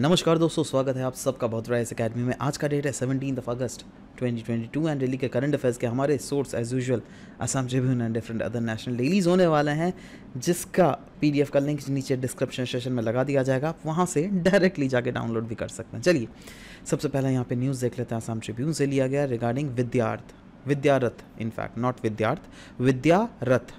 नमस्कार दोस्तों स्वागत है आप सबका बहुत राइस अकेडमी में आज का डेट है सेवनटीन अगस्त 2022 एंड डेली के करंट अफेयर्स के हमारे source as usual Assam Tribune and different other national dailies होने वाले हैं जिसका पीडीएफ का लिंक नीचे डिस्क्रिप्शन सेशन में लगा दिया जाएगा आप वहाँ से डायरेक्टली जाके डाउनलोड भी कर सकते हैं चलिए सबसे पहले यहाँ पे न्यूज़ देख लेते हैं असम ट्रिब्यून से लिया गया रिगार्डिंग विद्यार्थ विद्यारथ इनफैक्ट नॉट विद्यार्थ विद्यारथ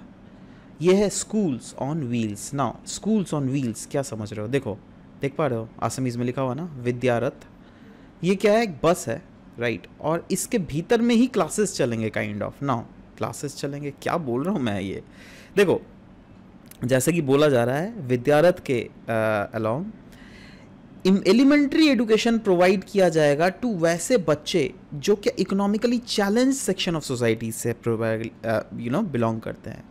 यह है schools on wheels now schools on wheels क्या समझ रहे हो देखो देख पा रहे हो आसमीज़ में लिखा हुआ ना विद्यारथ ये क्या है एक बस है राइट right? और इसके भीतर में ही क्लासेस चलेंगे काइंड ऑफ नाउ क्लासेस चलेंगे क्या बोल रहा हूँ मैं ये देखो जैसे कि बोला जा रहा है विद्यारथ के अलॉन्ग एलिमेंट्री एडुकेशन प्रोवाइड किया जाएगा टू वैसे बच्चे जो कि economically challenge section of society से यू नो बिलोंग करते हैं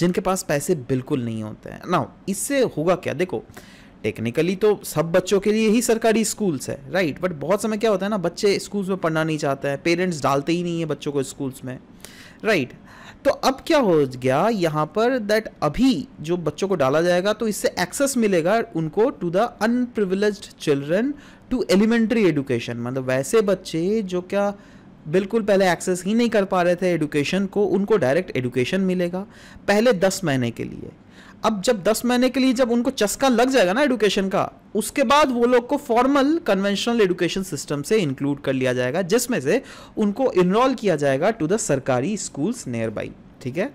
जिनके पास पैसे बिल्कुल नहीं होते हैं ना इससे होगा क्या देखो टेक्निकली तो सब बच्चों के लिए ही सरकारी स्कूल्स है राइट बट बहुत समय क्या होता है ना बच्चे स्कूल्स में पढ़ना नहीं चाहते हैं पेरेंट्स डालते ही नहीं है बच्चों को स्कूल्स में राइट तो अब क्या हो गया यहाँ पर दैट अभी जो बच्चों को डाला जाएगा तो इससे एक्सेस मिलेगा उनको to the unprivileged children to elementary education मतलब वैसे बच्चे जो क्या बिल्कुल पहले एक्सेस ही नहीं कर पा रहे थे एडुकेशन को उनको डायरेक्ट एडुकेशन मिलेगा पहले दस महीने के लिए अब जब दस महीने के लिए जब उनको चस्का लग जाएगा ना एडुकेशन का उसके बाद वो लोग को फॉर्मल कन्वेंशनल एडुकेशन सिस्टम से इंक्लूड कर लिया जाएगा जिसमें से उनको इनरोल किया जाएगा टू द सरकारी स्कूल्स नियर बाई ठीक है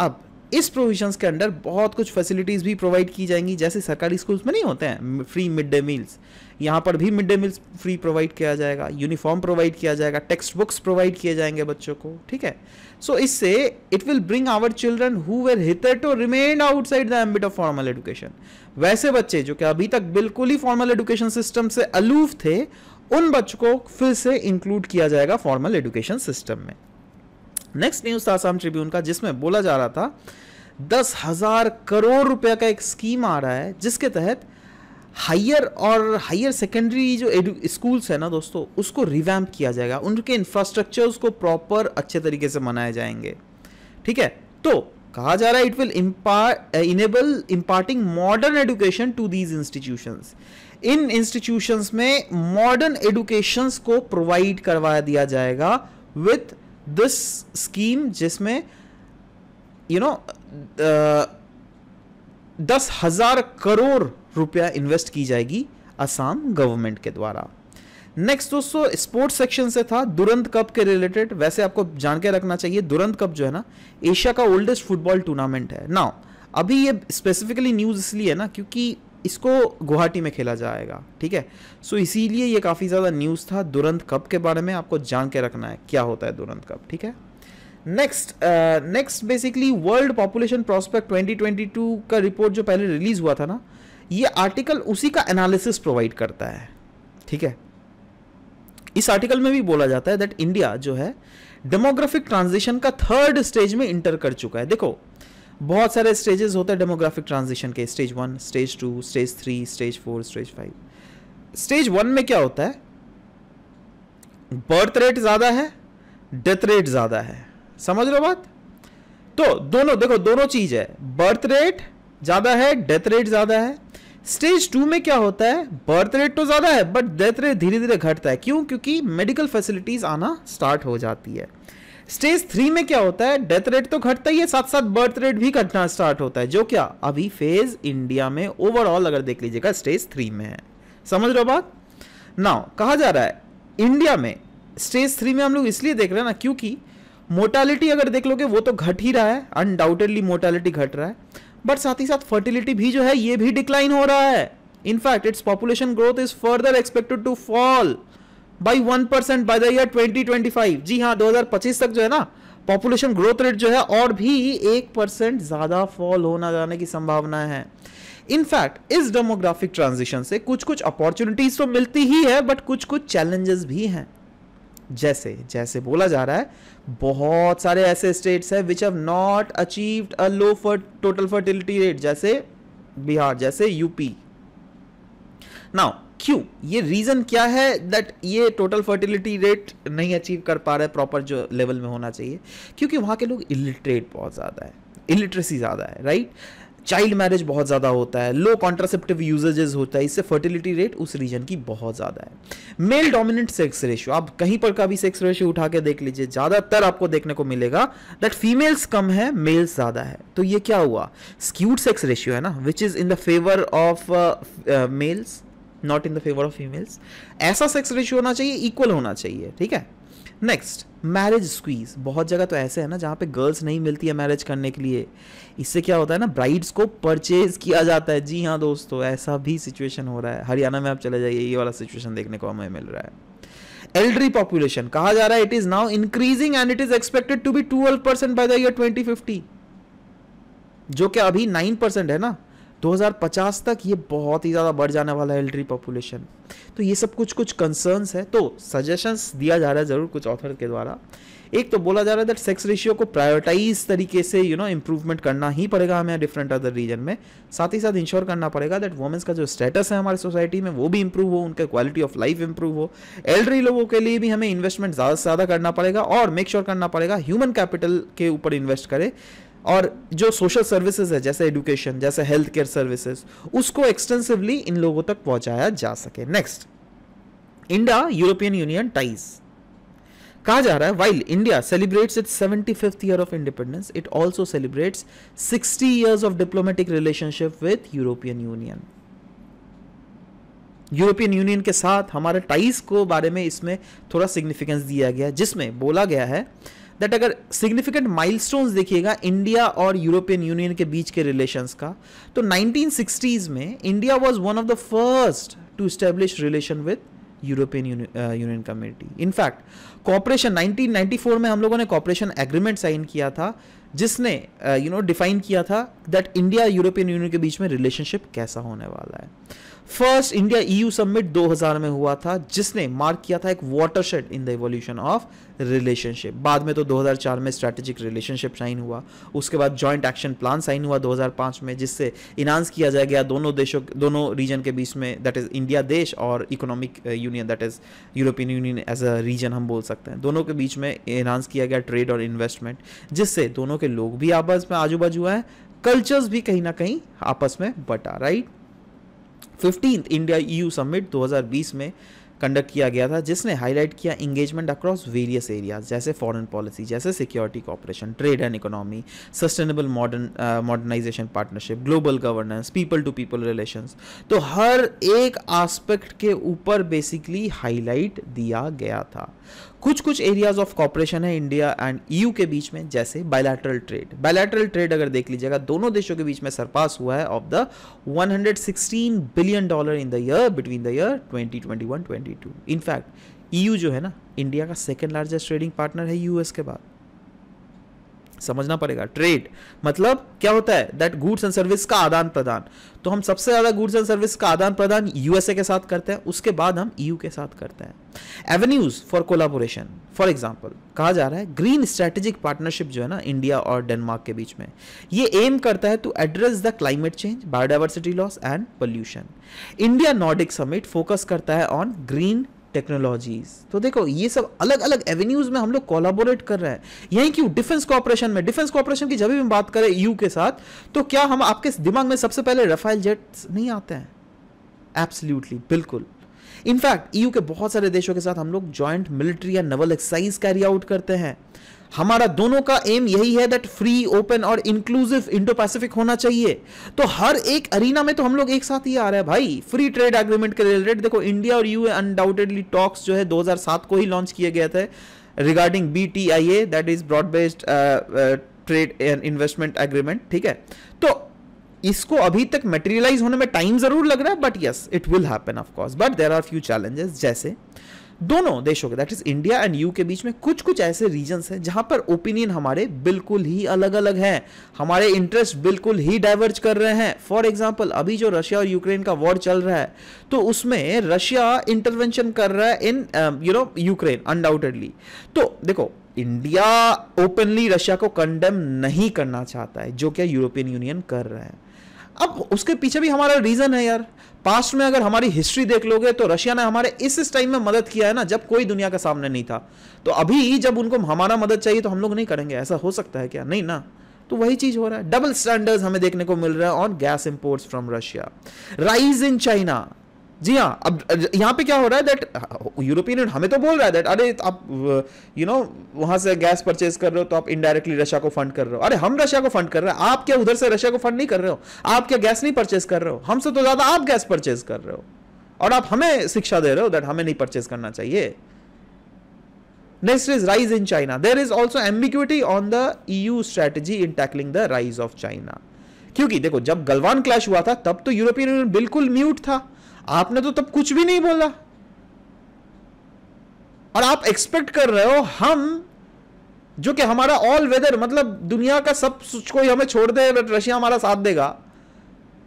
अब इस प्रोविजंस के अंडर बहुत कुछ फैसिलिटीज़ भी प्रोवाइड की जाएंगी जैसे सरकारी स्कूल्स में नहीं होते हैं फ्री मिड डे मील्स यहाँ पर भी mid day meals free provide किया जाएगा यूनिफॉर्म प्रोवाइड किया जाएगा टेक्स्ट बुक्स प्रोवाइड किए जाएंगे बच्चों को ठीक है सो so, इससे it will bring our children who were hitherto remain outside the ambit of formal education वैसे बच्चे जो कि अभी तक बिल्कुल ही फॉर्मल एडुकेशन सिस्टम से अलूफ थे उन बच्चों को फिर से इंक्लूड किया जाएगा फॉर्मल एजुकेशन सिस्टम में नेक्स्ट न्यूज था आसाम ट्रिब्यून का जिसमें बोला जा रहा था दस हजार करोड़ रुपए का एक स्कीम आ रहा है जिसके तहत हायर और हायर सेकेंडरी जो स्कूल्स है ना दोस्तों उसको रिवैम्प किया जाएगा उनके इंफ्रास्ट्रक्चर्स को प्रॉपर अच्छे तरीके से मनाए जाएंगे ठीक है तो कहा जा रहा है it will enable imparting modern education to these institutions इन इंस्टीट्यूशंस में मॉडर्न एडुकेशंस को प्रोवाइड करवा दिया जाएगा विथ दिस स्कीम जिसमें यू नो uh, दस हजार करोड़ रुपया इन्वेस्ट की जाएगी असम गवर्नमेंट के द्वारा नेक्स्ट दोस्तों स्पोर्ट्स सेक्शन से था दुरंत कप के रिलेटेड वैसे आपको जान के रखना चाहिए दुरंत कप जो है ना एशिया का ओल्डेस्ट फुटबॉल टूर्नामेंट है ना अभी ये स्पेसिफिकली न्यूज़ इसलिए है ना क्योंकि इसको गुवाहाटी में खेला जाएगा ठीक है सो इसीलिए ये काफ़ी ज़्यादा न्यूज़ था दुरंत कप के बारे में आपको जान के रखना है क्या होता है दुरंत कप ठीक है next next basically world population prospect 2022 का रिपोर्ट जो पहले रिलीज़ हुआ था ना ये आर्टिकल उसी का एनालिसिस प्रोवाइड करता है ठीक है इस आर्टिकल में भी बोला जाता है दैट इंडिया जो है डेमोग्राफिक ट्रांजिशन का थर्ड स्टेज में इंटर कर चुका है देखो बहुत सारे स्टेजेस होते हैं डेमोग्राफिक ट्रांजिशन के stage one stage two stage three stage four stage five stage one में क्या होता है बर्थ रेट ज़्यादा है डेथ रेट ज़्यादा है समझ लो बात तो दोनों देखो दोनों चीज़ है बर्थ रेट ज़्यादा है डेथ रेट ज़्यादा है स्टेज टू में क्या होता है बर्थ रेट तो ज़्यादा है बट डेथ रेट धीरे धीरे घटता है क्यों क्योंकि मेडिकल फैसिलिटीज़ आना स्टार्ट हो जाती है स्टेज थ्री में क्या होता है डेथ रेट तो घटता ही है साथ साथ बर्थ रेट भी घटना स्टार्ट होता है जो क्या अभी फेज इंडिया में ओवरऑल अगर देख लीजिएगा स्टेज थ्री में है समझ रहे हो बात नाउ कहा जा रहा है इंडिया में स्टेज थ्री में हम लोग इसलिए देख रहे हैं ना क्योंकि मोर्टालिटी अगर देख लोगे वो तो घट ही रहा है अनडाउटेडली मोर्टालिटी घट रहा है बट साथ ही साथ फर्टिलिटी भी जो है ये भी डिक्लाइन हो रहा है in fact its population growth is further expected to fall by one percent by the year twenty twenty five जी हाँ दो हजार पच्चीस तक जो है ना पॉपुलेशन ग्रोथ रेट जो है और भी एक परसेंट ज़्यादा फॉल होना जाने की संभावना है इनफैक्ट इस डेमोग्राफिक ट्रांजिशन से कुछ कुछ अपॉर्चुनिटीज तो मिलती ही है बट कुछ कुछ चैलेंजेस भी हैं जैसे जैसे बोला जा रहा है बहुत सारे ऐसे स्टेट्स हैं which have not achieved a low for total fertility rate जैसे बिहार जैसे यूपी नाउ क्यों ये रीज़न क्या है दैट ये टोटल फर्टिलिटी रेट नहीं अचीव कर पा रहा है प्रॉपर जो लेवल में होना चाहिए क्योंकि वहाँ के लोग इलिटरेट बहुत ज़्यादा है इलिटरेसी ज़्यादा है राइट चाइल्ड मैरिज बहुत ज़्यादा होता है लो कॉन्ट्रासेप्टिव यूजेजेस होता है इससे फर्टिलिटी रेट उस रीजन की बहुत ज़्यादा है मेल डोमिनेंट सेक्स रेशियो आप कहीं पर का भी सेक्स रेशियो उठा के देख लीजिए ज़्यादातर आपको देखने को मिलेगा दैट फीमेल्स कम है मेल्स ज़्यादा है तो ये क्या हुआ स्क्यूड सेक्स रेशियो है ना which is in the favour of males not in the favour of females ऐसा सेक्स रेशियो होना चाहिए इक्वल होना चाहिए ठीक है नेक्स्ट मैरिज स्क्वीज बहुत जगह तो ऐसे है ना जहाँ पे गर्ल्स नहीं मिलती है मैरिज करने के लिए इससे क्या होता है ना ब्राइड्स को परचेज किया जाता है जी हाँ दोस्तों ऐसा भी सिचुएशन हो रहा है हरियाणा में आप चले जाइए ये वाला सिचुएशन देखने को हमें मिल रहा है एल्डरी पॉपुलेशन कहा जा रहा है it is now increasing and it is expected to be twelve percent by the year twenty fifty जो कि अभी नाइन परसेंट है ना 2050 तक ये बहुत ही ज़्यादा बढ़ जाने वाला है एल्ड्री पॉपुलेशन तो ये सब कुछ कुछ कंसर्न्स है तो सजेशंस दिया जा रहा है ज़रूर कुछ ऑथर के द्वारा एक तो बोला जा रहा है दैट सेक्स रेशियो को प्रायोरिटाइज तरीके से यू नो इम्प्रूवमेंट करना ही पड़ेगा हमें डिफरेंट अदर रीजन में साथ ही साथ इंश्योर करना पड़ेगा दैट वुमेंस का जो स्टेटस है हमारी सोसाइटी में वो भी इंप्रूव हो उनके क्वालिटी ऑफ लाइफ इंप्रूव हो एल्डरी लोगों के लिए भी हमें इन्वेस्टमेंट ज़्यादा से ज़्यादा करना पड़ेगा और मेक श्योर sure करना पड़ेगा ह्यूमन कैपिटल के ऊपर इन्वेस्ट करें और जो सोशल सर्विसेज है जैसे एडुकेशन जैसे हेल्थ केयर सर्विसेज उसको एक्सटेंसिवली इन लोगों तक पहुंचाया जा सके next India European Union ties कहा जा रहा है while India celebrates its seventy fifth year of independence it also celebrates sixty years of diplomatic relationship with European Union European union के साथ हमारे टाइज को बारे में इसमें थोड़ा सिग्निफिकेंस दिया गया जिसमें बोला गया है दैट अगर सिग्निफिकेंट माइलस्टोन्स देखिएगा इंडिया और यूरोपियन यूनियन के बीच के रिलेशंस का तो 1960s में India was one of the first to establish relation with European union community in fact cooperation 1994 में हम लोगों ने कॉपरेशन एग्रीमेंट साइन किया था जिसने यू नो डिफाइन किया था दैट इंडिया यूरोपियन यूनियन के बीच में रिलेशनशिप कैसा होने वाला है फर्स्ट इंडिया ईयू समिट 2000 में हुआ था जिसने मार्क किया था एक watershed in the evolution of relationship बाद में तो 2004 में स्ट्रैटेजिक रिलेशनशिप साइन हुआ उसके बाद जॉइंट एक्शन प्लान साइन हुआ 2005 में जिससे इनांस किया जाया गया दोनों देशों दोनों रीजन के बीच में दैट इज़ इंडिया देश और economic union that is European union as a region हम बोल सकते हैं दोनों के बीच में इनांस किया गया ट्रेड और इन्वेस्टमेंट जिससे दोनों के लोग भी आपस में आजू बाजू हैं कल्चर्स भी कहीं ना कहीं आपस में बटा right fifteenth India EU summit 2020 में कंडक्ट किया गया था जिसने हाईलाइट किया इंगेजमेंट अक्रॉस वेरियस एरियाज जैसे फॉरेन पॉलिसी जैसे security cooperation trade and economy sustainable modern modernisation partnership global governance people to people relations तो हर एक आस्पेक्ट के ऊपर बेसिकली हाईलाइट दिया गया था कुछ कुछ एरियाज ऑफ कॉपरेशन है इंडिया एंड ईयू के बीच में जैसे बायलैटरल ट्रेड बायलैटरल ट्रेड अगर देख लीजिएगा दोनों देशों के बीच में सरपास हुआ है of the 116 billion dollar in the year between the year 2021-22 in fact EU जो है ना इंडिया का सेकेंड लार्जेस्ट ट्रेडिंग पार्टनर है यूएस के बाद समझना पड़ेगा ट्रेड मतलब क्या होता है दैट गुड्स एंड सर्विस का आदान प्रदान तो हम सबसे ज़्यादा गुड्स एंड सर्विस का आदान प्रदान यूएसए के साथ करते हैं उसके बाद हम ईयू e के साथ करते हैं avenues for collaboration for example कहा जा रहा है ग्रीन स्ट्रेटेजिक पार्टनरशिप जो है ना इंडिया और डेनमार्क के बीच में ये एम करता है to address the climate change biodiversity loss and pollution India Nordic summit focus करता है ऑन ग्रीन टेक्नोलॉजीज तो देखो ये सब अलग अलग एवेन्यूज में हम लोग कोलाबोरेट कर रहे हैं यही क्यों डिफेंस कॉपरेशन में डिफेंस कॉपरेशन की जब भी हम बात करें यू के साथ तो क्या हम आपके दिमाग में सबसे पहले रफाइल जेट्स नहीं आते हैं एब्सल्यूटली बिल्कुल इनफैक्ट ईयू e के बहुत सारे देशों के साथ हम लोग ज्वाइंट मिलिट्री या नवल एक्सरसाइज कैरी आउट करते हैं हमारा दोनों का एम यही है दैट फ्री ओपन और इंक्लूसिव इंडो पैसिफिक होना चाहिए तो हर एक अरीना में तो हम लोग एक साथ ही आ रहे हैं भाई फ्री ट्रेड एग्रीमेंट के रिलेटेड देखो इंडिया और यू अनडाउटेडली टॉक्स जो है 2007 को ही लॉन्च किए गए थे regarding B T I A that is broad based trade and investment agreement ठीक है तो इसको अभी तक मेटेरियलाइज होने में टाइम जरूर लग रहा है but yes it will happen of course but there are few challenges जैसे दोनों देशों के that is India and EU के बीच में कुछ कुछ ऐसे रीजन हैं जहां पर ओपिनियन हमारे बिल्कुल ही अलग अलग हैं हमारे इंटरेस्ट बिल्कुल ही डाइवर्ज कर रहे हैं फॉर एग्जाम्पल अभी जो रशिया और यूक्रेन का वॉर चल रहा है तो उसमें रशिया इंटरवेंशन कर रहा है in you know Ukraine undoubtedly तो देखो इंडिया ओपनली रशिया को कंडेम नहीं करना चाहता है जो क्या यूरोपियन यूनियन कर रहे हैं अब उसके पीछे भी हमारा रीजन है यार पास्ट में अगर हमारी हिस्ट्री देख लोगे तो रशिया ने हमारे इस टाइम में मदद किया है ना जब कोई दुनिया का सामने नहीं था तो अभी जब उनको हमारा मदद चाहिए तो हम लोग नहीं करेंगे ऐसा हो सकता है क्या नहीं ना तो वही चीज हो रहा है डबल स्टैंडर्ड्स हमें देखने को मिल रहा है on gas imports from Russia rise in China जी हाँ अब यहाँ पे क्या हो रहा है दैट यूरोपियन यूनियन हमें तो बोल रहा है दैट अरे आप यू नो वहाँ से गैस परचेज कर रहे हो तो आप इनडायरेक्टली रशिया को फंड कर रहे हो अरे हम रशिया को फंड कर रहे हैं आप क्या उधर से रशिया को फंड नहीं कर रहे हो आप क्या गैस नहीं परचेज कर रहे हो हमसे तो ज़्यादा आप गैस परचेज कर रहे हो और आप हमें शिक्षा दे रहे हो दैट हमें नहीं परचेज करना चाहिए next is rise in China there is also ambiguity on the EU strategy in tackling the rise of China क्योंकि देखो जब गलवान क्लैश हुआ था तब तो यूरोपियन यूनियन बिल्कुल म्यूट था आपने तो तब कुछ भी नहीं बोला और आप एक्सपेक्ट कर रहे हो हम जो कि हमारा ऑल वेदर मतलब दुनिया का सब कोई हमें छोड़ दे बट रशिया हमारा साथ देगा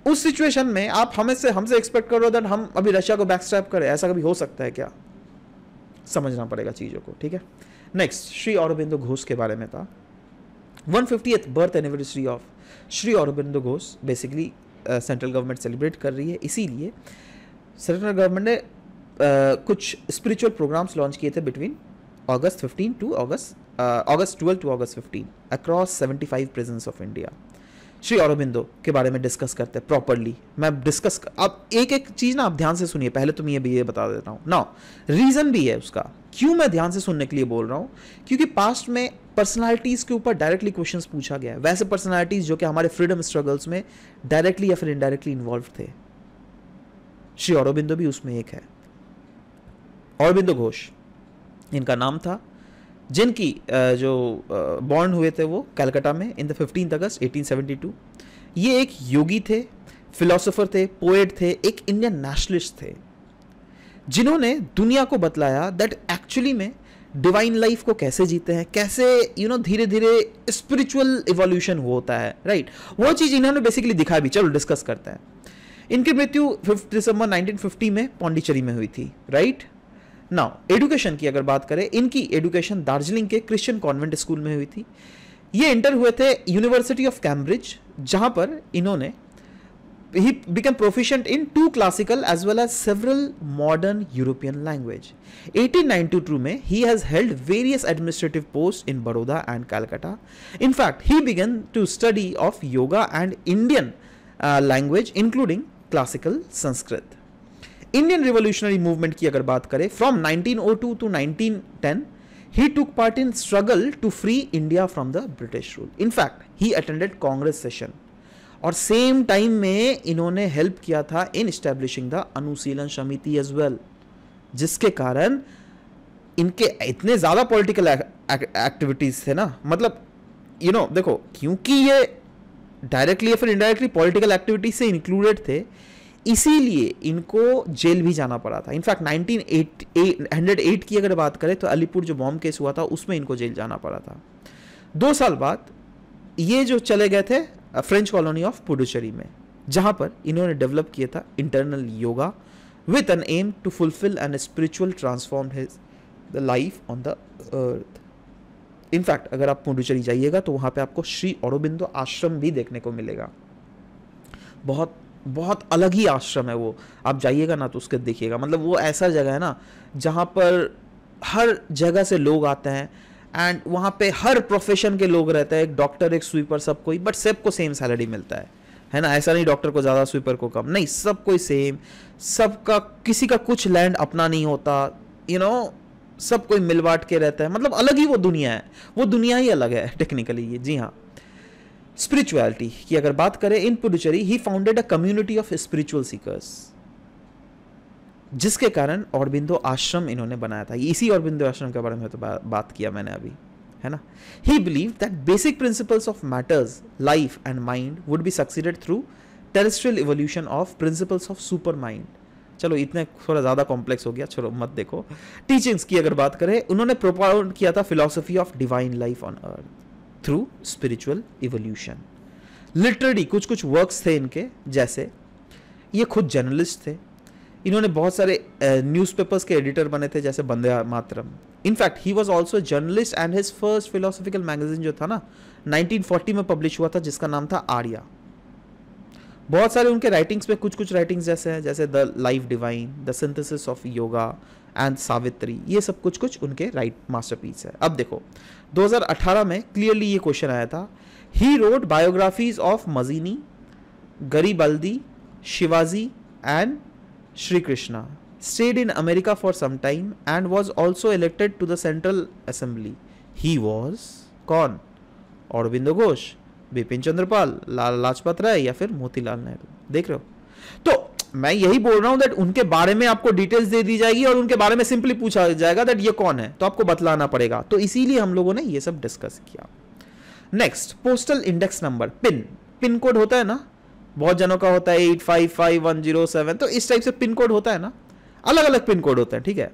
उस सिचुएशन में आप हमें से हमसे एक्सपेक्ट हो दैट हम अभी रशिया को बैकस्टैप करें ऐसा कभी हो सकता है क्या समझना पड़ेगा चीज़ों को ठीक है नेक्स्ट श्री औरबिंदो घोष के बारे में था one fiftieth birth anniversary of Shri Aurobindo Ghosh basically central government celebrate कर रही है इसीलिए सेंट्रल गवर्नमेंट ने आ, कुछ स्पिरिचुअल प्रोग्राम्स लॉन्च किए थे between August 15 to August August 12 to August 15 across 75 prisons of India Shri Aurobindo के बारे में डिस्कस करते हैं प्रॉपरली मैं डिस्कस अब एक एक चीज़ ना आप ध्यान से सुनिए पहले तो मैं ये भी ये बता देता हूँ ना रीज़न भी है उसका क्यों मैं ध्यान से सुनने के लिए बोल रहा हूँ क्योंकि पास्ट में पर्सनालिटीज़ के ऊपर डायरेक्टली क्वेश्चंस पूछा गया है वैसे पर्सनालिटीज़ जो कि हमारे फ्रीडम स्ट्रगल्स में डायरेक्टली या फिर इनडायरेक्टली इन्वॉल्व थे श्री औरबिंदो भी उसमें एक है औरबिंदो घोष इनका नाम था जिनकी जो बॉर्न हुए थे वो कलकत्ता में इन द फिफ्टीन अगस्त 1872 ये एक योगी थे फिलोसोफर थे पोएट थे एक इंडियन नेशनलिस्ट थे जिन्होंने दुनिया को बतलाया दैट एक्चुअली में डिवाइन लाइफ को कैसे जीते हैं कैसे यू नो धीरे धीरे स्पिरिचुअल इवोल्यूशन होता है राइट right? वो चीज़ इन्होंने बेसिकली दिखा भी चलो डिस्कस करते हैं इनकी मृत्यु फिफ्थ दिसंबर 1950 में पौंडीचेरी में हुई थी राइट नाउ एडुकेशन की अगर बात करें इनकी एडुकेशन दार्जिलिंग के क्रिश्चियन कॉन्वेंट स्कूल में हुई थी ये इंटर हुए थे यूनिवर्सिटी ऑफ कैम्ब्रिज जहां पर इन्होंने he become proficient in two classical as well as several modern European language eighteen ninety two में he has held various administrative post in Baroda and Calcutta in fact he began to study of yoga and Indian language including classical Sanskrit Indian revolutionary movement की अगर बात करें from 1902 to 1910 he took part in struggle to free India from the British rule. In fact, he attended Congress और same time में इन्होंने help किया था इन establishing the अनुशीलन समिति एज वेल जिसके कारण इनके इतने ज़्यादा पॉलिटिकल एक्टिविटीज़ थे ना मतलब यू you नो know, देखो क्योंकि ये डायरेक्टली या फिर इनडायरेक्टली पॉलिटिकल एक्टिविटीज से इंक्लूडेड थे इसीलिए इनको जेल भी जाना पड़ा था इनफैक्ट नाइनटीन एट की अगर बात करें तो अलीपुर जो बॉम्ब केस हुआ था उसमें इनको जेल जाना पड़ा था दो साल बाद ये जो चले गए थे फ्रेंच कॉलोनी ऑफ पुडुचेरी में जहाँ पर इन्होंने डेवलप किया था internal yoga with an aim to fulfil an spiritual transform his the life on the earth in fact अगर आप पुडुचेरी जाइएगा तो वहाँ पे आपको श्री औरबिंदो आश्रम भी देखने को मिलेगा बहुत बहुत अलग ही आश्रम है वो आप जाइएगा ना तो उसके देखिएगा मतलब वो ऐसा जगह है ना जहाँ पर हर जगह से लोग आते हैं एंड वहाँ पे हर प्रोफेशन के लोग रहते हैं एक डॉक्टर एक स्वीपर सब कोई बट सबको सेम सैलरी मिलता है है ना ऐसा नहीं डॉक्टर को ज़्यादा स्वीपर को कम नहीं सब कोई सेम सबका किसी का कुछ लैंड अपना नहीं होता यू you नो know, सब कोई मिलवाट के रहता है मतलब अलग ही वो दुनिया है वो दुनिया ही अलग है टेक्निकली ये जी हाँ स्पिरिचुअलिटी की अगर बात करें in Puducherry he founded a community of spiritual seekers जिसके कारण औरबिंदो आश्रम इन्होंने बनाया था इसी औरबिंदो आश्रम के बारे में तो बा, बात किया मैंने अभी है ना he believe that basic principles of matters life and mind would be succeeded through terrestrial evolution of principles of super mind चलो इतने थोड़ा ज़्यादा कॉम्प्लेक्स हो गया चलो मत देखो टीचिंग्स की अगर बात करें उन्होंने प्रोपाउंड किया था philosophy of divine life on earth through spiritual evolution literally कुछ कुछ वर्क्स थे इनके जैसे ये खुद जर्नलिस्ट थे इन्होंने बहुत सारे न्यूज़पेपर्स के एडिटर बने थे जैसे Bande Mataram in fact he was also journalist and his first philosophical magazine जो था ना 1940 में पब्लिश हुआ था जिसका नाम था आर्या बहुत सारे उनके राइटिंग्स में कुछ कुछ राइटिंग्स जैसे हैं जैसे the life divine the synthesis of yoga and Savitri ये सब कुछ कुछ उनके राइट पीस है अब देखो 2018 में क्लियरली ये क्वेश्चन आया था he read biographies of Mazzini Garibaldi Shivaji and Shri Krishna stayed in America for some time and was also elected to the central assembly he was कौन? Aurobindo घोष बिपिन चंद्रपाल लाल लाजपत राय या फिर मोतीलाल नेहरू देख रहे हो तो मैं यही बोल रहा हूं दैट उनके बारे में आपको डिटेल्स दे दी जाएगी और उनके बारे में सिंपली पूछा जाएगा दैट ये कौन है तो आपको बतलाना पड़ेगा तो इसीलिए हम लोगों ने ये सब डिस्कस किया next postal index number pin pin code होता है ना बहुत जनों का होता है eight five five one zero seven तो इस टाइप से पिन कोड होता है ना अलग अलग पिन कोड होता है ठीक है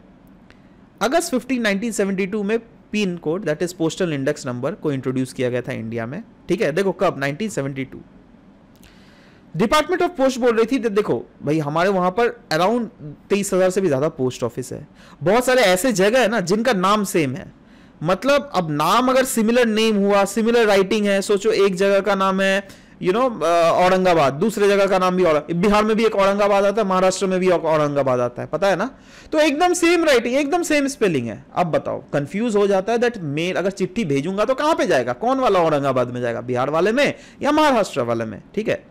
August fifteen nineteen seventy two में pin code that is postal index number को इंट्रोड्यूस किया गया था इंडिया में ठीक है देखो कब 1972 डिपार्टमेंट ऑफ पोस्ट बोल रही थी देखो भाई हमारे वहां पर अराउंड तेईस हजार से भी ज्यादा पोस्ट ऑफिस है बहुत सारे ऐसे जगह है ना जिनका नाम सेम है मतलब अब नाम अगर सिमिलर नेम हुआ सिमिलर राइटिंग है सोचो एक जगह का नाम है यू नो औरंगाबाद दूसरे जगह का नाम भी और बिहार में भी एक औरंगाबाद आता है महाराष्ट्र में भी औरंगाबाद आता है पता है ना तो एकदम सेम राइटिंग एकदम सेम स्पेलिंग है अब बताओ कंफ्यूज हो जाता है दैट मेल अगर चिट्ठी भेजूंगा तो कहां पे जाएगा कौन वाला औरंगाबाद में जाएगा बिहार वाले में या महाराष्ट्र वाले में ठीक है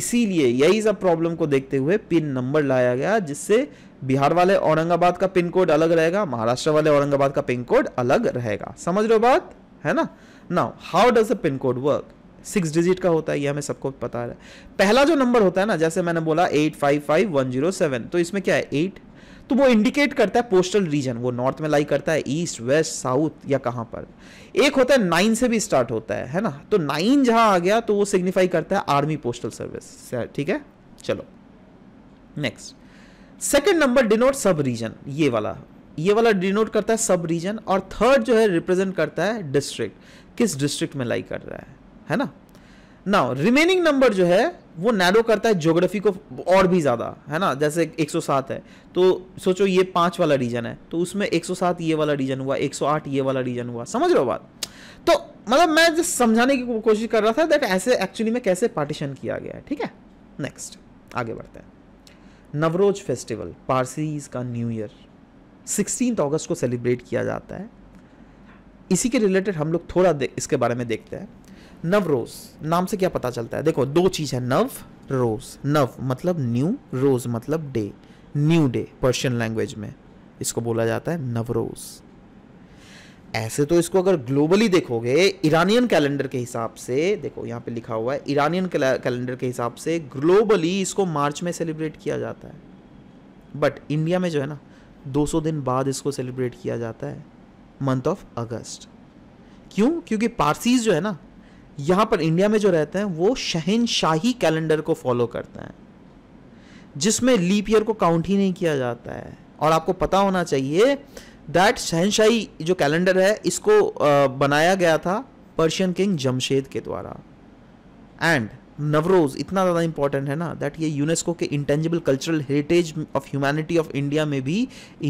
इसीलिए यही सब प्रॉब्लम को देखते हुए पिन नंबर लाया गया जिससे बिहार वाले औरंगाबाद का पिन कोड अलग रहेगा महाराष्ट्र वाले औरंगाबाद का पिन कोड अलग रहेगा समझ रहे हो बात है ना now how does a pin code work six digit का होता है ये हमें सबको पता है पहला जो नंबर होता है ना जैसे मैंने बोला eight five five one zero seven तो इसमें क्या है एट तो वो इंडिकेट करता है पोस्टल रीजन वो नॉर्थ में लाई करता है ईस्ट वेस्ट साउथ या कहाँ पर एक होता है नाइन से भी स्टार्ट होता है है ना तो नाइन जहाँ आ गया तो वो सिग्निफाई करता है आर्मी पोस्टल सर्विस ठीक है चलो next second number denote sub region ये वाला ये वाला डिनोट करता है सब रीजन और थर्ड जो है रिप्रेजेंट करता है डिस्ट्रिक्ट किस डिस्ट्रिक्ट में लाई कर रहा है है ना नाउ रिमेनिंग नंबर जो है वो नैरो करता है ज्योग्राफी को और भी ज़्यादा है ना जैसे 107 है तो सोचो ये पांच वाला रीजन है तो उसमें 107 ये वाला रीजन हुआ 108 ये वाला रीजन हुआ समझ रहे हो बात तो मतलब मैं जो समझाने की कोशिश कर रहा था दैट ऐसे एक्चुअली में कैसे पार्टीशन किया गया है ठीक है नेक्स्ट आगे बढ़ते हैं नवरोज फेस्टिवल पारसीज का न्यू ईयर सिक्सटीन अगस्त को सेलिब्रेट किया जाता है इसी के रिलेटेड हम लोग थोड़ा इसके बारे में देखते हैं नवरोज नाम से क्या पता चलता है देखो दो चीज है नव रोज नव मतलब न्यू रोज मतलब day new day Persian language में इसको बोला जाता है नवरोज ऐसे तो इसको अगर ग्लोबली देखोगे ईरानियन कैलेंडर के हिसाब से देखो यहाँ पे लिखा हुआ है ईरानियन कैलेंडर के हिसाब से ग्लोबली इसको मार्च में सेलिब्रेट किया जाता है बट इंडिया में जो है ना 200 दिन बाद इसको सेलिब्रेट किया जाता है मंथ ऑफ अगस्त क्यों क्योंकि पारसीज जो है ना यहां पर इंडिया में जो रहते हैं वो शहनशाही कैलेंडर को फॉलो करते हैं जिसमें लीप ईयर को काउंट ही नहीं किया जाता है और आपको पता होना चाहिए दैट शहनशाही जो कैलेंडर है इसको बनाया गया था पर्शियन किंग जमशेद के द्वारा एंड नवरोज इतना ज़्यादा इंपॉर्टेंट है ना दैट ये यूनेस्को के intangible cultural heritage of humanity of India में भी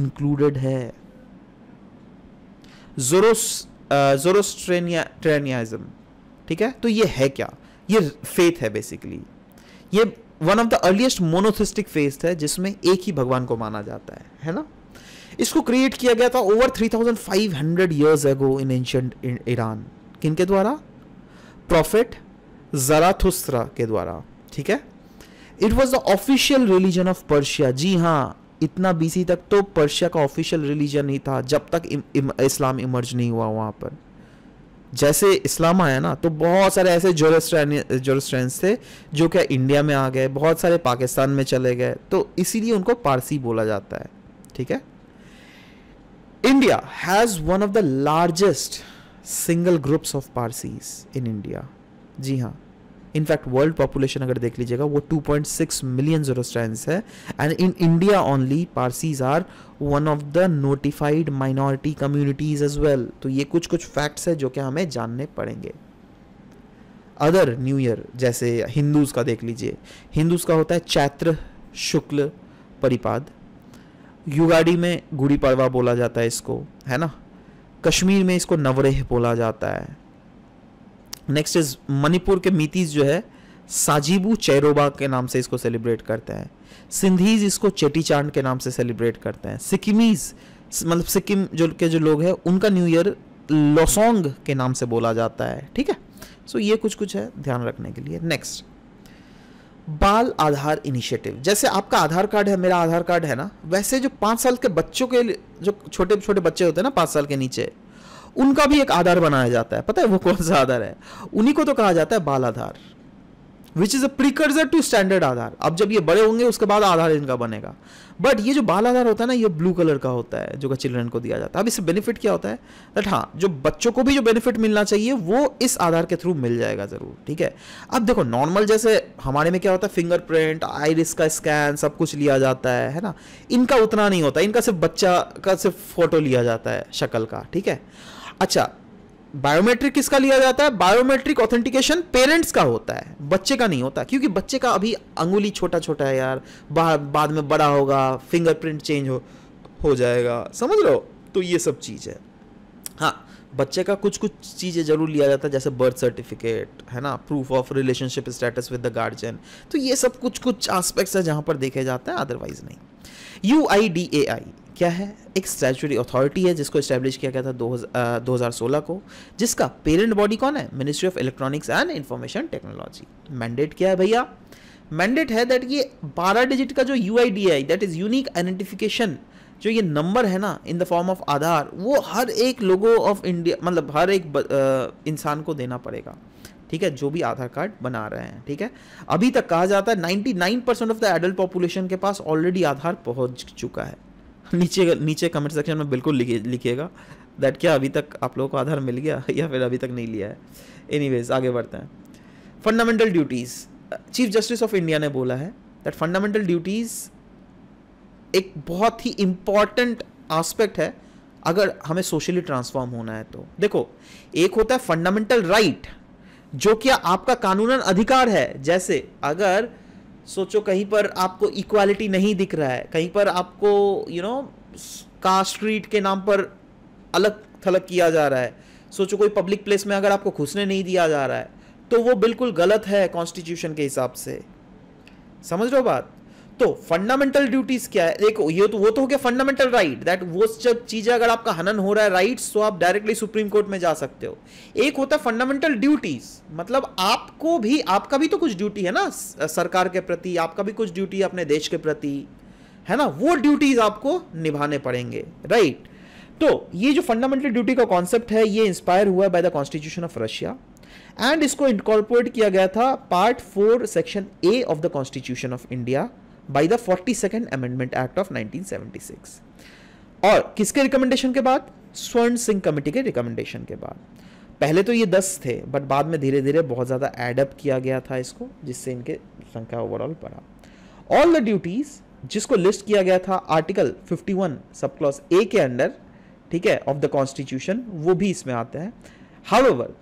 इंक्लूडेड है जोरोस जोरोस्ट्रेनिया ट्रेनियाज़म ठीक है तो ये है क्या ये फेथ है बेसिकली ये one of the earliest monotheistic faith है जिसमें एक ही भगवान को माना जाता है है ना इसको क्रिएट किया गया था over 3500 years ago in ancient Iran किन के द्वारा प्रॉफिट जराथुस्त्रा के द्वारा ठीक है it was the official religion of Persia जी हाँ इतना बीसी तक तो पर्शिया का ऑफिशियल रिलीजन ही था जब तक इम, इम, इस्लाम इमर्ज नहीं हुआ वहां पर जैसे इस्लाम आया ना तो बहुत सारे ऐसे जोरस्ट्रैंस थे जो क्या इंडिया में आ गए बहुत सारे पाकिस्तान में चले गए तो इसीलिए उनको पारसी बोला जाता है ठीक है India has one of the largest single groups of Parsis in India जी हाँ इनफैक्ट वर्ल्ड पॉपुलेशन अगर देख लीजिएगा वो 2.6 मिलियन स्टैंड है and in India only Parsis are one of the notified minority communities as well तो ये कुछ कुछ फैक्ट्स है जो कि हमें जानने पड़ेंगे अदर न्यू ईयर जैसे हिंदूज का देख लीजिए हिंदूज का होता है चैत्र शुक्ल परिपाद युगाड़ी में गुड़ी पड़वा बोला जाता है इसको है ना कश्मीर में इसको नवरेह बोला जाता है नेक्स्ट इज मणिपुर के मीतीज जो है साजीबू चैरोबा के नाम से इसको सेलिब्रेट करते हैं सिंधीज इसको चेटी चांद के नाम से सेलिब्रेट करते हैं सिक्किमीज मतलब सिक्किम जो के जो लोग हैं उनका न्यू ईयर लोसोंग के नाम से बोला जाता है ठीक है सो so, ये कुछ कुछ है ध्यान रखने के लिए नेक्स्ट बाल आधार इनिशिएटिव जैसे आपका आधार कार्ड है मेरा आधार कार्ड है ना वैसे जो पाँच साल के बच्चों के जो छोटे छोटे बच्चे होते हैं ना पाँच साल के नीचे उनका भी एक आधार बनाया जाता है पता है वो कौन सा आधार है उन्हीं को तो कहा जाता है Baal Aadhaar which is a precursor to standard Aadhaar अब जब ये बड़े होंगे उसके बाद आधार इनका बनेगा बट ये जो बाल आधार होता है ना ये ब्लू कलर का होता है जो चिल्ड्रन को दिया जाता है अब इससे बेनिफिट क्या होता है दट हाँ जो बच्चों को भी जो बेनिफिट मिलना चाहिए वो इस आधार के थ्रू मिल जाएगा ज़रूर ठीक है अब देखो नॉर्मल जैसे हमारे में क्या होता है फिंगरप्रिंट आईरिस का स्कैन सब कुछ लिया जाता है है ना इनका उतना नहीं होता इनका सिर्फ बच्चा का सिर्फ फोटो लिया जाता है शक्ल का ठीक है अच्छा बायोमेट्रिक किसका लिया जाता है बायोमेट्रिक ऑथेंटिकेशन पेरेंट्स का होता है बच्चे का नहीं होता क्योंकि बच्चे का अभी अंगुली छोटा छोटा है यार बाद में बड़ा होगा फिंगरप्रिंट चेंज हो हो जाएगा समझ लो तो ये सब चीज़ है हाँ बच्चे का कुछ कुछ चीज़ें जरूर लिया जाता है जैसे बर्थ सर्टिफिकेट है ना proof of relationship status with the guardian तो ये सब कुछ कुछ आस्पेक्ट्स है जहाँ पर देखे जाते हैं अदरवाइज नहीं यू आई डी ए आई क्या है एक स्टैचुरी अथॉरिटी है जिसको इस्टेब्लिश किया गया था दो, हजार सोलह को जिसका पेरेंट बॉडी कौन है ministry of electronics and information technology mandate क्या है भैया मैंडेट है दैट ये बारह डिजिट का जो U I D I that is unique identification जो ये नंबर है ना in the form of Aadhaar वो हर एक लोगो ऑफ इंडिया मतलब हर एक इंसान को देना पड़ेगा ठीक है जो भी आधार कार्ड बना रहे हैं ठीक है अभी तक कहा जाता है 99 percent of the adult population के पास ऑलरेडी आधार पहुंच चुका है नीचे नीचे कमेंट सेक्शन में बिल्कुल लिखिएगा दैट क्या अभी तक आप लोगों को आधार मिल गया या फिर अभी तक नहीं लिया है एनी आगे बढ़ते हैं fundamental duties chief justice of India ने बोला है दैट फंडामेंटल ड्यूटीज़ एक बहुत ही इंपॉर्टेंट आस्पेक्ट है अगर हमें सोशली ट्रांसफॉर्म होना है तो देखो एक होता है फंडामेंटल राइट right, जो कि आपका कानूनन अधिकार है जैसे अगर सोचो कहीं पर आपको इक्वालिटी नहीं दिख रहा है कहीं पर आपको यू नो कास्ट स्ट्रीट के नाम पर अलग थलग किया जा रहा है सोचो कोई पब्लिक प्लेस में अगर आपको घुसने नहीं दिया जा रहा है तो वो बिल्कुल गलत है कॉन्स्टिट्यूशन के हिसाब से समझ रहे हो बात तो फंडामेंटल ड्यूटीज क्या है देखो ये तो वो तो हो गया फंडामेंटल राइट दैट वो जब चीजें अगर आपका हनन हो रहा है राइट तो आप डायरेक्टली सुप्रीम कोर्ट में जा सकते हो एक होता है फंडामेंटल ड्यूटीज मतलब आपको भी आपका भी तो कुछ ड्यूटी है ना सरकार के प्रति आपका भी कुछ ड्यूटी है अपने देश के प्रति है ना वो ड्यूटीज आपको निभाने पड़ेंगे राइट तो ये जो फंडामेंटल ड्यूटी का कॉन्सेप्ट है ये इंस्पायर हुआ है by the constitution of Russia and इसको इनकॉर्पोरेट किया गया था part four section A of the constitution of India by the forty second amendment act of nineteen seventy six और किसके रिकमेंडेशन के बाद स्वर्ण सिंह कमेटी के रिकमेंडेशन के बाद पहले तो ये दस थे बट बाद में धीरे धीरे बहुत ज़्यादा एडअप किया गया था इसको जिससे इनके संख्या ओवरऑल बढ़ा ऑल द ड्यूटीज जिसको लिस्ट किया गया था आर्टिकल 51 सब क्लॉस ए के अंडर ठीक है ऑफ द कॉन्स्टिट्यूशन वो भी इसमें आते हैं however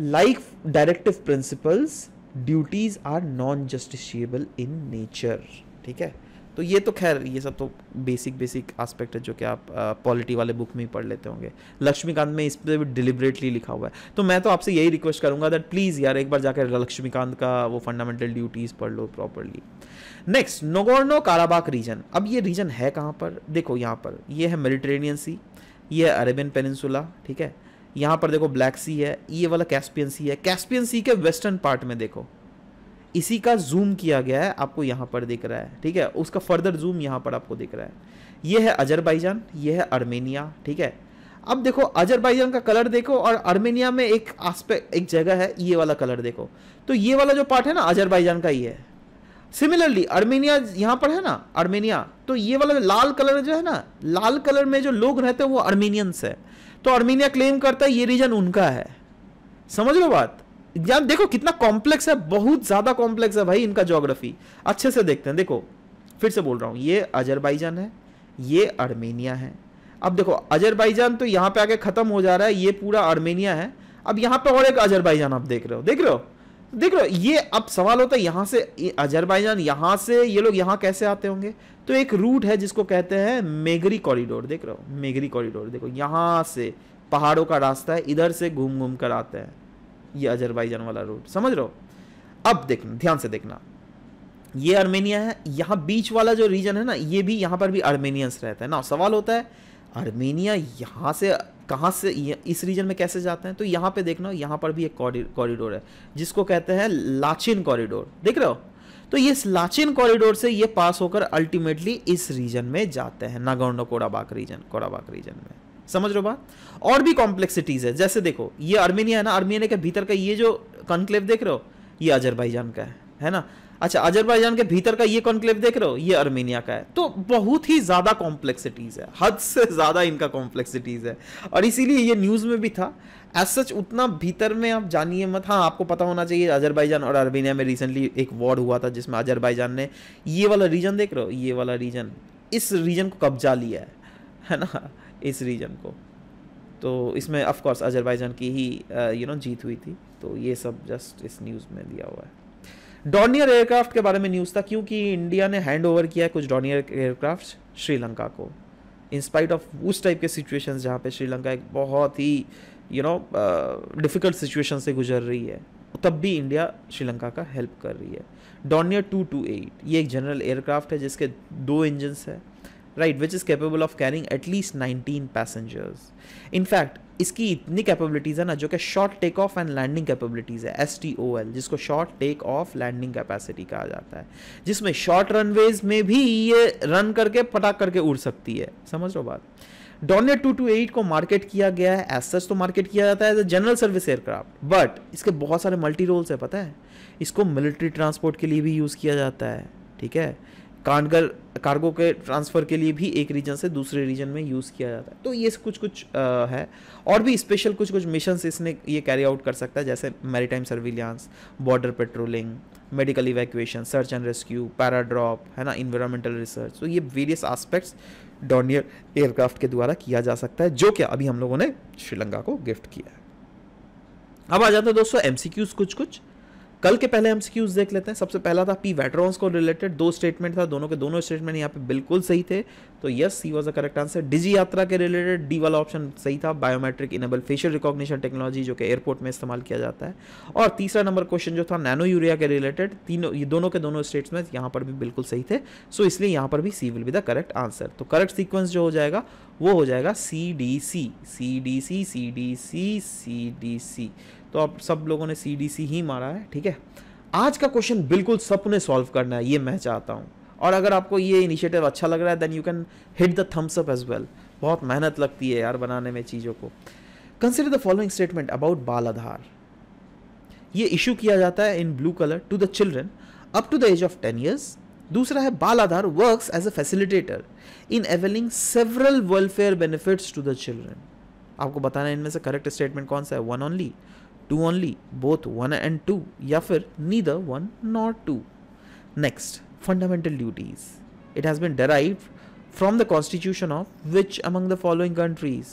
like directive principles duties are non justiciable in nature ठीक है तो ये तो खैर ये सब तो बेसिक बेसिक एस्पेक्ट है जो कि आप पॉलिटी uh, वाले बुक में ही पढ़ लेते होंगे लक्ष्मीकांत में इस पर भी डिलिबरेटली लिखा हुआ है तो मैं तो आपसे यही रिक्वेस्ट करूंगा दैट प्लीज़ यार एक बार जाकर लक्ष्मीकांत का वो फंडामेंटल ड्यूटीज़ पढ़ लो properly next Nagorno Karabakh region अब ये रीजन है कहाँ पर देखो यहाँ पर ये है मेडिटेरेनियन सी ये है अरेबियन पेनिनसुला ठीक है यहाँ पर देखो ब्लैक सी है ये वाला कैस्पियन सी है कैस्पियन सी के वेस्टर्न पार्ट में देखो इसी का जूम किया गया है आपको यहाँ पर दिख रहा है ठीक है उसका फर्दर जूम यहाँ पर आपको दिख रहा है ये है अजरबैजान ये है अर्मेनिया ठीक है अब देखो अजरबैजान का कलर देखो और अर्मेनिया में एक आस्पेक्ट एक जगह है ये वाला कलर देखो तो ये वाला जो पार्ट है ना अजरबैजान का ही है सिमिलरली अर्मेनिया यहाँ पर है ना अर्मेनिया तो ये वाला लाल कलर जो है ना लाल कलर में जो लोग रहते हैं वो अर्मेनियंस है तो आर्मीनिया क्लेम करता है ये रीजन उनका है समझ लो बात एग्जाम देखो कितना कॉम्प्लेक्स है बहुत ज़्यादा कॉम्प्लेक्स है भाई इनका जोग्राफी अच्छे से देखते हैं देखो फिर से बोल रहा हूँ ये अजरबैजान है ये आर्मेनिया है अब देखो अजरबैजान तो यहाँ पे आके ख़त्म हो जा रहा है ये पूरा आर्मेनिया है अब यहाँ पे और एक अजरबैजान आप देख रहे हो देख रहे हो देख लो ये अब सवाल होता है यहाँ से अजरबैजान यहाँ से ये लोग यहाँ कैसे आते होंगे तो एक रूट है जिसको कहते हैं मेगरी कॉरिडोर देख रहे हो मेगरी कॉरिडोर देखो यहाँ से पहाड़ों का रास्ता है इधर से घूम घूम कर आते हैं ये अजरबैजान वाला रूट समझ रहे हो अब देखना ध्यान से देखना ये आर्मेनिया है यहाँ बीच वाला जो रीजन है ना ये भी यहाँ पर भी आर्मेनियंस रहता है ना सवाल होता है आर्मेनिया यहाँ से कहाँ से इस रीजन में कैसे जाते हैं तो यहाँ पे देखना यहाँ पर भी एक कॉरिडोर है जिसको कहते हैं लाचिन कॉरिडोर देख रहे हो तो ये लाचिन कॉरिडोर से ये पास होकर अल्टीमेटली इस रीजन में जाते हैं नागौंडो कोडाबाक रीजन कोडाबाक रीजन में समझ रहे हो बात और भी कॉम्प्लेक्सिटीज है जैसे देखो ये अर्मेनिया है ना अर्मेनिया के भीतर का ये जो कंक्लेव देख रहे हो ये अजरबाईजान का है है ना अच्छा अजरबैजान के भीतर का ये कॉन्क्लेव देख रहे हो ये अर्मेनिया का है तो बहुत ही ज़्यादा कॉम्प्लेक्सिटीज़ है हद से ज़्यादा इनका कॉम्प्लेक्सिटीज़ है और इसीलिए ये न्यूज़ में भी था एज सच उतना भीतर में आप जानिए मत हाँ आपको पता होना चाहिए अजरबैजान और अर्मेनिया में रिसेंटली एक वॉर हुआ था जिसमें अजरबैजान ने ये वाला रीजन देख रहे हो ये वाला रीजन इस रीजन को कब्जा लिया है है ना इस रीजन को तो इसमें ऑफकोर्स अजरबैजान की ही यू uh, नो जीत हुई थी तो ये सब जस्ट इस न्यूज़ में दिया हुआ है डॉनियर एयरक्राफ्ट के बारे में न्यूज़ था क्योंकि इंडिया ने हैंड ओवर किया है कुछ डॉनियर एयरक्राफ्ट श्रीलंका को इंस्पाइट ऑफ उस टाइप के सिचुएशंस जहाँ पे श्रीलंका एक बहुत ही यू नो डिफ़िकल्ट सिचुएशन से गुजर रही है तब भी इंडिया श्रीलंका का हेल्प कर रही है डॉनियर टू टू एट ये एक जनरल एयरक्राफ्ट है जिसके दो इंजन्स हैं right which is capable of carrying at least nineteen passengers in fact इसकी इतनी कैपेबिलिटीज़ है ना जो कि short take off and landing capabilities है एस टी ओ एल जिसको short take off landing capacity कहा जाता है जिसमें शॉर्ट रनवेज में भी ये रन करके पटाख करके उड़ सकती है समझ लो बात डॉनेट टू टू एट को मार्केट किया गया है एज सच तो मार्केट किया जाता है as a general service aircraft but इसके बहुत सारे मल्टी रोल्स है पता है इसको मिलिट्री ट्रांसपोर्ट के लिए भी यूज़ किया जाता है ठीक है कारगर कार्गो के ट्रांसफ़र के लिए भी एक रीजन से दूसरे रीजन में यूज़ किया जाता है तो ये कुछ कुछ आ, है और भी स्पेशल कुछ कुछ मिशन इसने ये कैरी आउट कर सकता है जैसे maritime surveillance border patrolling medical evacuation search and rescue paradrop है ना इन्वायरमेंटल रिसर्च तो ये वेरियस आस्पेक्ट्स डॉनियर एयरक्राफ्ट के द्वारा किया जा सकता है जो क्या अभी हम लोगों ने श्रीलंका को गिफ्ट किया है अब आ जाते हैं दोस्तों एम कुछ कुछ कल के पहले हम देख लेते हैं सबसे पहला था पी वेटरॉन्स को रिलेटेड दो स्टेटमेंट था दोनों के दोनों स्टेटमेंट यहाँ पे बिल्कुल सही थे तो yes C was a correct answer DigiYatra के रिलेटेड डी वाला ऑप्शन सही था biometric enable facial recognition technology जो कि एयरपोर्ट में इस्तेमाल किया जाता है और तीसरा नंबर क्वेश्चन जो था नैनो यूरिया के रिलेटेड तीनों ये दोनों के दोनों स्टेटमेंट यहाँ पर भी बिल्कुल सही थे सो इसलिए यहाँ पर भी C will be the correct answer तो करेक्ट सीक्वेंस जो हो जाएगा वो हो जाएगा C D C C D C C D C C D C तो अब सब लोगों ने सी ही मारा है ठीक है आज का क्वेश्चन बिल्कुल सपने सॉल्व करना है ये मैं चाहता हूँ और अगर आपको ये इनिशिएटिव अच्छा लग रहा है then you can hit the thumbs up as well बहुत मेहनत लगती है यार बनाने में चीज़ों को consider the following statement about Baal Aadhaar ये इशू किया जाता है in blue colour to the children up to the age of ten years दूसरा है Baal Aadhaar work as a facilitator in availing several welfare benefits to the children आपको बताना इनमें से करेक्ट स्टेटमेंट कौन सा है one only two only both one and two या फिर नी the one not two next fundamental duties it has been derived from the constitution of which among the following countries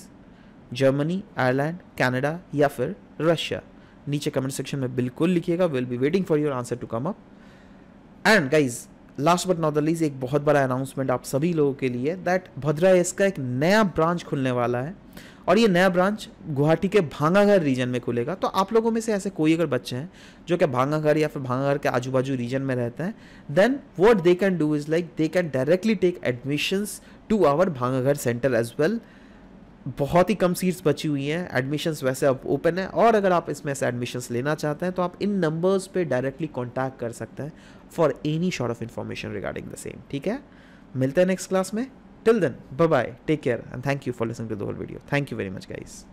Germany Ireland Canada या फिर Russia नीचे comment section में बिल्कुल लिखिएगा will be waiting for your answer to come up and guys last but not the least एक बहुत बड़ा announcement आप सभी लोगों के लिए दैट भद्रा एस का एक नया ब्रांच खुलने वाला है और ये नया ब्रांच गुवाहाटी के भांगाघर रीजन में खुलेगा तो आप लोगों में से ऐसे कोई अगर बच्चे हैं जो कि भांगाघर या फिर भांगाघर के आजू बाजू रीजन में रहते हैं then what they can do is like they can directly take admissions to our Bhangagarh centre as well बहुत ही कम सीट्स बची हुई हैं एडमिशन्स वैसे अब ओपन है और अगर आप इसमें से एडमिशन्स लेना चाहते हैं तो आप इन नंबर्स पे डायरेक्टली कॉन्टैक्ट कर सकते हैं for any sort of information regarding the same ठीक है मिलते हैं नेक्स्ट क्लास में Till then, bye bye, take care, and thank you for listening to the whole video. Thank you very much, guys.